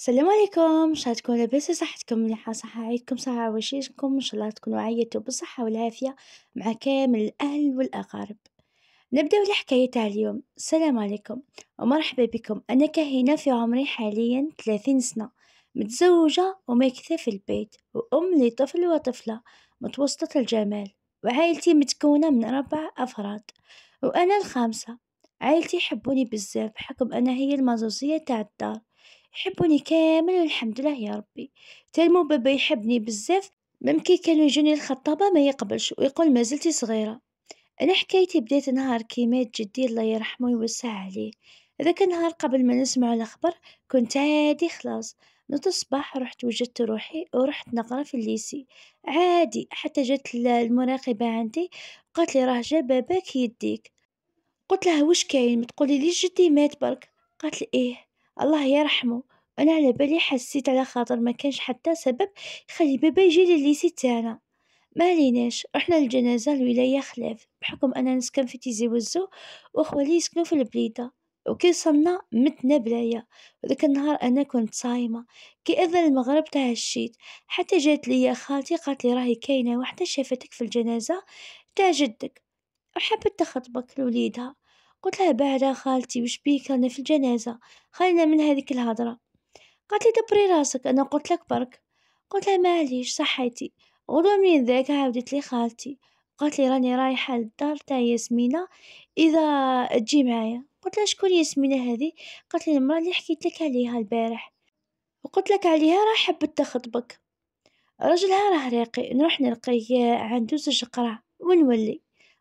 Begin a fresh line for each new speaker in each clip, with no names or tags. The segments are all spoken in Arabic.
السلام عليكم الله تكونوا لاباس صحتكم مليحه صحه عيدكم صحه وشيشكم ان شاء الله تكونوا عيتوا بالصحه والعافيه مع كامل الاهل والاقارب نبداو الحكايه تاع اليوم السلام عليكم ومرحبا بكم انا كهينه في عمري حاليا 30 سنه متزوجه وماكثه في البيت وام لطفل وطفله متوسطه الجمال وعائلتي متكونه من اربع افراد وانا الخامسه عائلتي يحبوني بزاف بحكم انا هي المزوزيه تاع الدار يحبوني كامل والحمد لله يا ربي تلمو بابا يحبني بزاف ممكن كانو يجوني الخطابة ما يقبلش ويقول ما زلتي صغيرة انا حكايتي بدات نهار كي مات جدي الله يرحمه ويوسع عليه هذاك النهار قبل ما نسمعو الاخبار كنت عادي خلاص نوض الصباح رحت وجدت روحي ورحت نقرا في الليسي عادي حتى جات المراقبة عندي قالت لي راه جا باباك يديك قلت لها واش كاين ما تقولي ليش جدي مات برك قالت لي ايه الله يرحمو أنا على بالي حسيت على خاطر ما كانش حتى سبب يخلي بابا يجي لليسي تاعنا، ما عليناش رحنا للجنازة الولاية خلاف بحكم أنا نسكن في تيزي وزو واخوالي يسكنو في البليدة، وكي وصلنا متنا بلايا وذاك النهار أنا كنت صايمة كي أذن المغرب تهشيت حتى جات ليا خالتي قالتلي راهي كاينة وحدة شافتك في الجنازة تاع جدك وحبت تخطبك لوليدها. قلت لها بعدا خالتي وش بيك رانا في الجنازة خلينا من هذيك الهضرة قالت لي دبري راسك انا قلت لك برك قلت لها معليش صحيتي غدوة من ذاك عاودت لي خالتي قالت لي راني رايحة للدار تاع ياسمينة اذا تجي معايا قلت لها شكون ياسمينة هذه قالت لي المرأة اللي حكيت لك عليها البارح وقلت لك عليها راه حبت تخطبك رجلها راه راقي نروح نلقيه عنده زوج قرع ونولي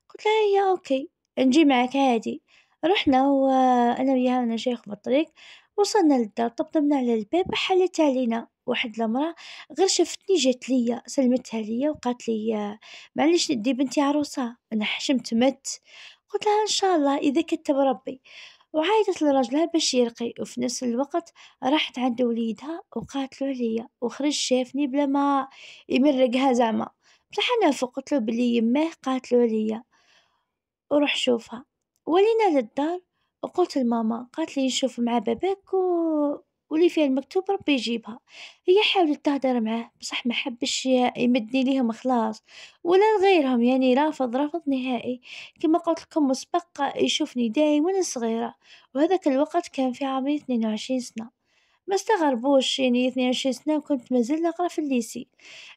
قلت لها يا اوكي نجي معاك عادي رحنا وأنا وياها وأنا شيخ في الطريق وصلنا للدار طبطبنا على الباب حلت علينا واحد المرأة غير شافتني جات ليا سلمتها ليا وقالت لي معليش ندي بنتي عروسة أنا حشمت مت قلت لها إن شاء الله إذا كتب ربي وعايدت لراجلها باش يرقي وفي نفس الوقت راحت عند وليدها له عليا وخرج شافني بلا ما يمرقها زعما بصح انا فوق قلت له بلي يماه قاتلو عليا وروح شوفها ولينا للدار وقلت لماما قالت لي نشوف مع باباك و... واللي فيها المكتوب ربي يجيبها هي حاولت تهدر معاه بصح ما حبش يمدني ليهم خلاص ولا لغيرهم يعني رافض رافض نهائي كما قلت لكم مسبقا يشوفني دايما وانا صغيره وهذاك الوقت كان في عمري 22 سنه ما استغربوش يعني 22 سنه كنت مازال نقرا في الليسي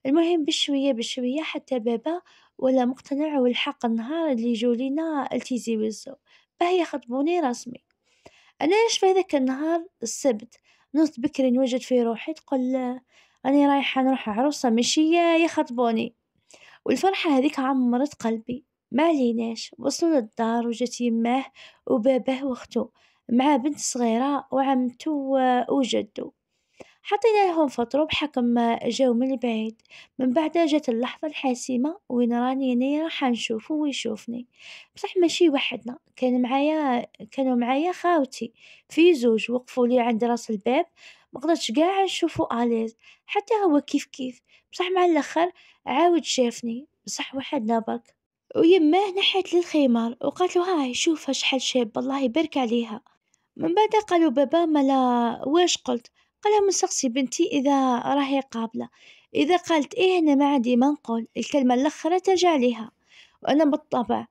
المهم بشويه بشويه حتى بابا ولا مقتنع والحق النهار اللي يجو لينا التيزي بالزو باه خطبوني رسمي انا ايش في هذاك النهار السبت نوض بكري نوجد في روحي تقول راني رايحه نروح عروسه يا خطبوني والفرحه هذيك عمرت قلبي ما عليناش وصلنا للدار وجت يماه وباباه واختو مع بنت صغيره وعمتو وجدو حطينا لهم بحكم حكم جاو من البعيد من بعدها جات اللحظة الحاسمة وين راني انا راح نشوفو ويشوفني بصح ماشي وحدنا كان معايا كانوا معايا خاوتي في زوج وقفوا لي عند راس الباب مقدرتش قاع نشوفو اليز حتى هو كيف كيف بصح مع الاخر عاود شافني بصح وحدنا برك ويماه نحيت للخمار وقالت له هاي شوفها شحال شاب الله يبارك عليها من بعد قالوا بابا ملا واش قلت قلم شخصي بنتي إذا راهي قابلة إذا قالت إيه أنا ما عندي ما نقول الكلمة الأخرى ترجع ليها وأنا بالطبع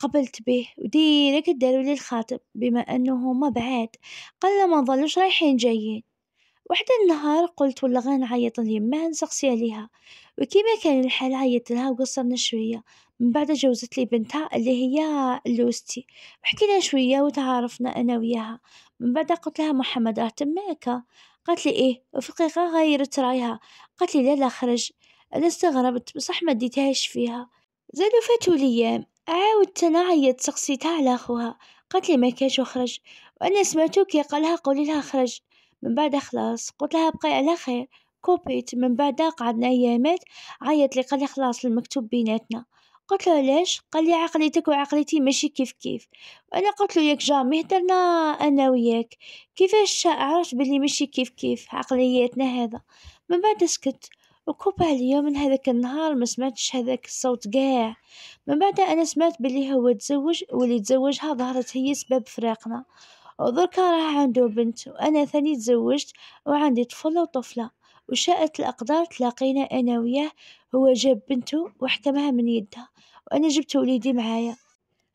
قبلت به وديرك داروا لي الخاطب بما أنه ما بعاد قال لما نظلوش رايحين جايين وحدة النهار قلت ولا غنعيط ليما نسقسي عليها وكيما كان الحال عيط لها وقصرنا شوية من بعد جوزت لي بنتها اللي هي لوستي وحكينا شوية وتعارفنا أنا وياها من بعد قلت لها محمد راه تماك قالت لي إيه وفي غيرت رايها قالت لي لا لا خرج أنا استغربت بصح ما ديتهاش فيها زادو فاتو ليام عاودت أنا عيطت سقسيتها على أخوها قالت لي ما كاش وخرج وأنا سمعتو كي قالها قولي لها خرج من بعد خلاص قلت لها بقي على خير كوبيت من بعد قعدنا أيامات عيط لي قال لي خلاص المكتوب بيناتنا قلت له علاش قال لي عقليتك وعقليتي ماشي كيف كيف انا قلت له ياك جامي هدرنا انا وياك كيفاش عرفت بلي ماشي كيف كيف عقلياتنا هذا من بعد سكت وكوب عليا من هذاك النهار ما سمعتش هذاك الصوت كاع من بعد انا سمعت بلي هو تزوج واللي تزوجها ظهرت هي سبب فراقنا ودركا راه عنده بنت وانا ثاني تزوجت وعندي طفله وطفله وشاءت الأقدار تلاقينا أنا وياه هو جاب بنته واحتماها من يدها وأنا جبت وليدي معايا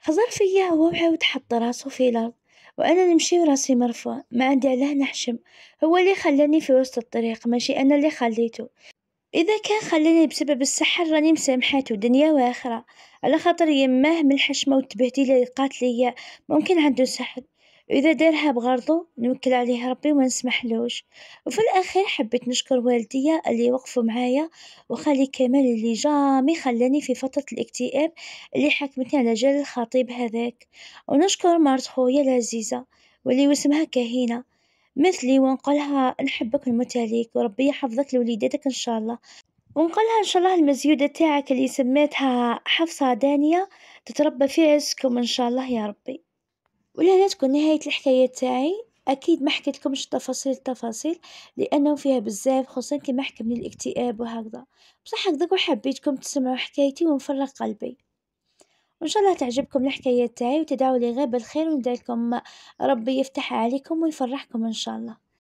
خزر فيا هو وعاود حط راسو في الأرض وأنا نمشي وراسي مرفوع ما عندي علاه نحشم هو اللي خلاني في وسط الطريق ماشي أنا اللي خليته إذا كان خلاني بسبب السحر راني مسامحاتو دنيا وآخرة على خاطر يماه من الحشمة والتبهديلة اللي قالت ممكن عندو سحر وإذا دارها بغرضه نوكل عليه ربي وما نسمحلوش وفي الأخير حبيت نشكر والديا اللي وقفوا معايا وخالي كمال اللي جامي خلاني في فترة الاكتئاب اللي حكمتني على جال الخطيب هذاك ونشكر مرت خويا العزيزة واللي واسمها كهينة مثلي ونقولها نحبك ونموت عليك وربي يحفظك لوليداتك ان شاء الله ونقولها ان شاء الله المزيوده تاعك اللي سميتها حفصه دانيه تتربى في عزكم ان شاء الله يا ربي ولا تكون نهاية الحكاية تاعي اكيد ما حكيت لكمش التفاصيل التفاصيل لانه فيها بزاف خصوصا حكى من الاكتئاب وهكذا بصح هكذاك وحبيتكم تسمعوا حكايتي ونفرغ قلبي وان شاء الله تعجبكم الحكايه تاعي وتدعوا لي غير بالخير وندير لكم ربي يفتح عليكم ويفرحكم ان شاء الله